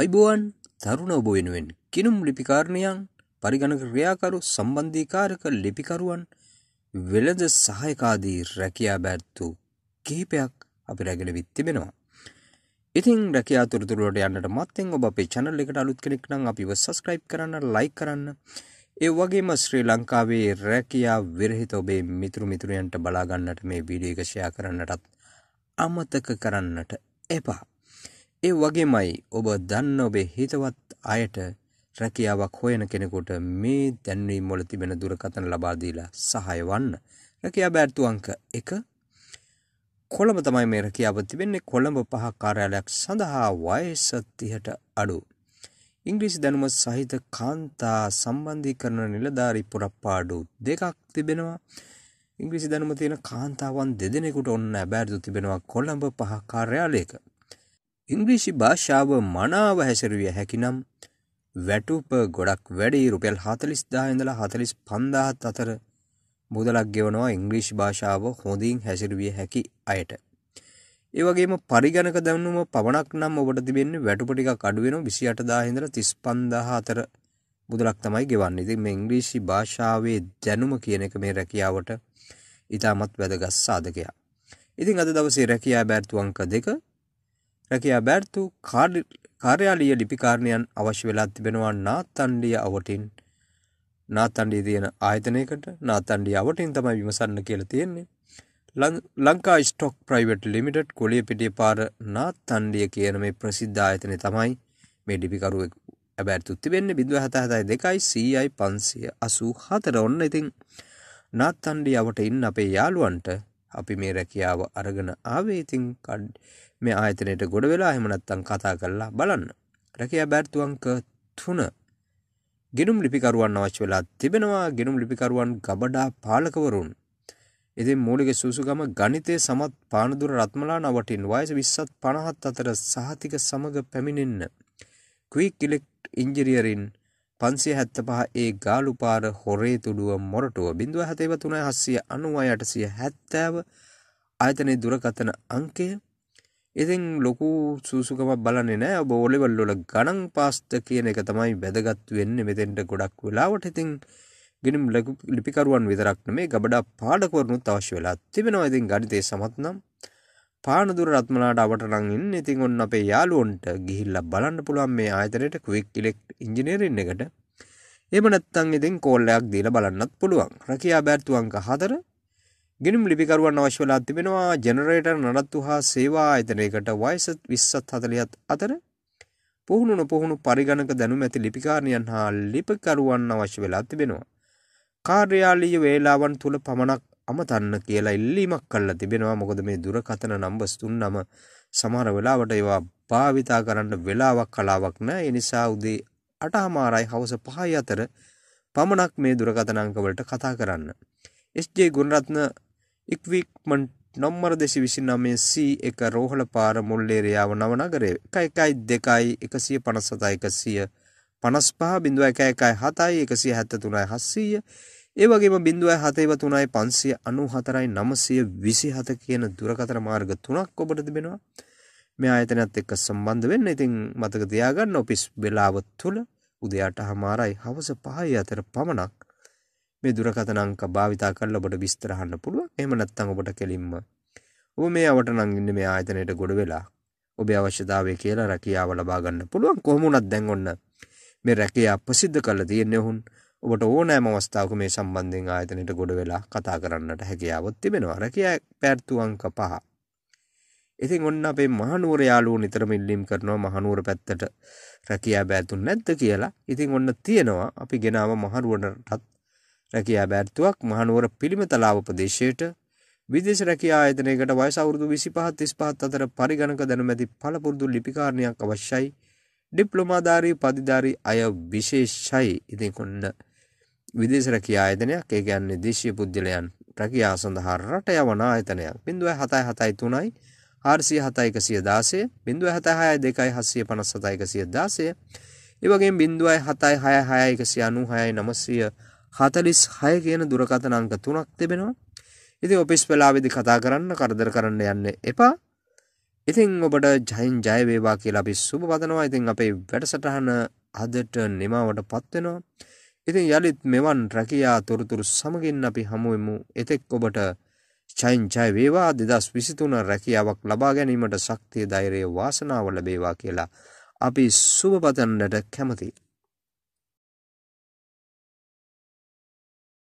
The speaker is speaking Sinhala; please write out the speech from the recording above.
අයිබෝවන් තරුණ ඔබ වෙනුවෙන් කිනුම් ලිපිකාරණයන් පරිගණක ක්‍රියාකරු සම්බන්ධීකාරක ලිපිකරුවන් වෙළඳ සහයකාදී රැකයා බැත්තු කහිපයක් අපි රැගෙන විත් තිබෙනවා. ඉතින් රැකයා තුරතුරට යන්නට මත්තෙන් ඔබ අපේ චැනල් එකට අලුත් කෙනෙක් නම් අපිව සස්ක්‍රයිබ් කරන්න ලයි කරන්න ඒ වගේම ශ්‍රී ලංකාවේ රැකයා විරහිත ඔබේ මිතුරු මිතුරයන්ට බලාගන්නට මේ වීඩියකෂයා කරන්නටත් අමතක කරන්නට එපා. ඒ වගේමයි ඔබ දන්න ඔබේ හිතවත් අයට රැකියාවක් හොයන කෙනෙකුට මේ දැන්වීම් වල තිබෙන දුරකථන ලබා දීලා සහාය වන්න. රැකියා බෑර්තු අංක 1 කොළඹ තමයි මේ රැකියාව තිබෙන්නේ කොළඹ පහ කාර්යාලයක් සඳහා වයස 30ට අඩු. ඉංග්‍රීසි දැනුම සහිත කාන්තා සම්බන්ධීකරණ නිලධාරී පුරප්පාඩු දෙකක් තිබෙනවා. ඉංග්‍රීසි දැනුම තියෙන කාන්තාවන් දෙදෙනෙකුට ඔන්න බෑර්තු තිබෙනවා කොළඹ පහ කාර්යාලයක. ඉංග්‍රීසි භාෂාව මනාව හැසිරුවිය හැකිනම් වැටුප ගොඩක් වැඩි රුපියල් 40000 ඉඳලා 45000 අතර මුදලක් ගෙවනවා ඉංග්‍රීසි භාෂාව හොඳින් හැසිරුවිය හැකි අයට. ඒ වගේම පරිගණක දැනුම පමණක් නම් ඔබට තිබෙන්නේ වැටුප ටිකක් අඩු වෙනවා 28000 ඉඳලා 35000 අතර මුදලක් තමයි ගෙවන්නේ. ඉතින් මේ ඉංග්‍රීසි භාෂාවේ දැනුම කියන එක මේ රැකියාවට ඉතාමත් වැදගත් සාධකයක්. ඉතින් අද දවසේ රැකියා බැර්තු අංක දෙක රැකියාබෑර්තු කාර්යාලීය ලිපිකාරණයන් අවශ්‍ය වෙලා තිබෙනවා නාත්තණ්ඩිය අවටින් නාත්තණ්ඩියේ තියෙන ආයතනයකට නාත්තණ්ඩිය අවටින් තමයි විමසන්න කියලා තියෙන්නේ. Lanka stock private limited Koliyapitiya පාර නාත්තණ්ඩිය කියන මේ ප්‍රසිද්ධ ආයතනය තමයි මේ ලිපිකරුවෙක් ඇබෑර්තු තිබෙන්නේ 0.772යි 584 ඔන්න ඉතින් නාත්තණ්ඩිය අවට ඉන්න අපේ යාළුවන්ට අපි මේ රැකියාව අරගෙන ආවේ ඉතින් මේ ආයතනයට ගොඩ වෙලා එහෙම නැත්නම් කතා කරලා බලන්න. රැකියා බැර්තු අංක 3 ගෙනුම් ලිපිකරුවන් අවශ්‍ය වෙලා තිබෙනවා ගෙනුම් ලිපිකරුවන් ගබඩා පාලකවරුන්. ඉතින් මූලික සුසුගම ගණිතය සමත් පානදුර රත්මලා නවටින් වයස විස්සත් පණහත් අතර සහතික සමඟ පැමිණෙන්න. ක්වීක් ඉලෙක්ට් ඉංජිරියරින් පන්සිය හැත්ත පහ ඒ ගාලුපාර හොරේ තුඩුව මොරටුව බිඳුව හතේව තුන හස්සිය අනුවය යටසිය හැත්තෑව ආයතනයේ දුරකතන අංකය ඉතින් ලොකු සූසුකමක් බලන්නේ නෑ ඔබ ඔලෙවල් වල ගණන් පාස්ත කියන එක තමයි වැදගත් වෙන්නේ මෙතෙන්ට ගොඩක් වෙලාවට ඉතින් ගිනම් ලිපිකරුවන් විතරක් නෙමේ ගබඩා පාඩකවරුනුත් අවශ්‍ය වෙලා තිබෙනවා ඉතින් ගණිතයේ සමත් නම් පානදුර රත්මලාට අවට නම් ඉන්න. ඉතින් ඔන්න අපේ යාළුවන්ට ගිහිල්ලා බලන්න පුළුවන් මේ ආයතනයේ ක්වික් ඉලෙක්ට් ඉංජිනේරින් එකට. එහෙම නැත්නම් ඉතින් කෝල් එකක් දීලා බලන්නත් පුළුවන්. රැකියා බෑර්තු අංක 4 ගිනුම් ලිපිකරුවන් අවශ්‍ය වෙලා තිබෙනවා ජෙනරේටර් නඩත්තු හා සේවා ආයතනයකට වයස 20ත් 40ත් අතර පුහුණු නොපුහුණු පරිගණක දැනුම ඇති ලිපිකාරණියන් හා ලිපිකරුවන් අවශ්‍ය වෙලා තිබෙනවා. කාර්යාලීය වේලාවන් තුල පමණක් අමතන්න කියලා ඉල්ලීමක් කරලා තිබෙනවා මොකද මේ දුරකථන නම්බස් තුන්නම සමහර වෙලාවට ඒවා භාවිතා කරන්න වෙලාවක් කලාවක් නැහැ ඒ නිසා උදේ 8:00යි හවස 5:00 අතර පමණක් මේ දුරකථන අංක වලට කතා කරන්න SJ ගුණරත්න ඉක්විප්මන්ට් නොම්මර දෙසි විසිනමේ සී එක රෝහල පාර මුල්ලේරයාව නව නගරේ එක එකයි දෙකයි එකසිය පනස්සතා එකසිය පනස්පහ බිඳුව එක එකයි හතයි එකසිය හැත්තතුනයි හස්සීය ඒ වගේම 0.7359497 කියන දුරකථන මාර්ග තුනක් ඔබට තිබෙනවා. මේ ආයතනයත් එක්ක සම්බන්ධ වෙන්න ඉතින් මතක තියාගන්න ඔෆිස් වේලාව තුල උදේ 8:00යි හවස 5:00 අතර පමණක් මේ දුරකථන අංක භාවිතා කරලා ඔබට විස්තර අහන්න පුළුවන්. එහෙම නැත්නම් ඔබට කෙලින්ම ඔබ මේ අවටනම් ඉන්නේ මේ ආයතනයට ගොඩ වෙලා ඔබේ අවශ්‍යතාවය කියලා රැකියාව ලබා ගන්න පුළුවන්. කොහොම වුණත් දැන් ඔන්න මේ රැකියාව ප්‍රසිද්ධ කරලා තියෙන්නේ උහුන්. ඔබට ඕනෑම අවස්ථාවක මේ සම්බන්ධයෙන් ආයතනයට ගොඩ වෙලා කතා කරන්නට හැකියාවක් තිබෙනවා. රැකියා පැවැත්තු අංක 5. ඉතින් ඔන්න අපේ මහනුවර යාළුවෝ නිතරම ඉල්ලීම් කරනවා මහනුවර පැත්තට රැකියා බෑතුන් නැද්ද කියලා. ඉතින් ඔන්න තියෙනවා. අපි ගෙනාව මහනුවරටත් රැකියා බෑතුවක් මහනුවර පිළිමතලාව ප්‍රදේශයට විදේශ රැකියා ආයතනයකට වයස අවුරුදු 25 35 අතර පරිගණක දැනුමැති පළපුරුදු ලිපිකාරණයක් අවශ්‍යයි. ඩිප්ලෝමාධාරී පදිධාරී අය විශේෂයි. ඉතින් ඔන්න විදේශ රැකියා ආයතනයක් ඒ කියන්නේ දේශීය පුද්ගලයන් රැකියාව සඳහා රට යවන ආයතනයක් 0.773යි 407 116 0.762 75116 ඒ වගේම 0.766 196 946 කියන දුරකථන අංක තුනක් තිබෙනවා. ඉතින් ඔෆිස් වෙලාවේදී කතා කරන්න කරදර කරන්න යන්න එපා. ඉතින් ඔබට ජයින් ජය වේවා කියලා අපි සුබ පතනවා. ඉතින් අපේ වැඩසටහන අදට නිමවට පත් වෙනවා. ඉතින් යළිත් මෙවන් රැකියා තොරතුරු සමගින් අපි හමුවෙමු එතෙක් ඔබට චයින් ජය වේවා දෙදස් විසිතුන රැකියාවක් ලබා ගැනීමට ශක්තිය ධෛරය වාසනාව ලැබේවා කියලා අපි සුභපතන්නට කැමති.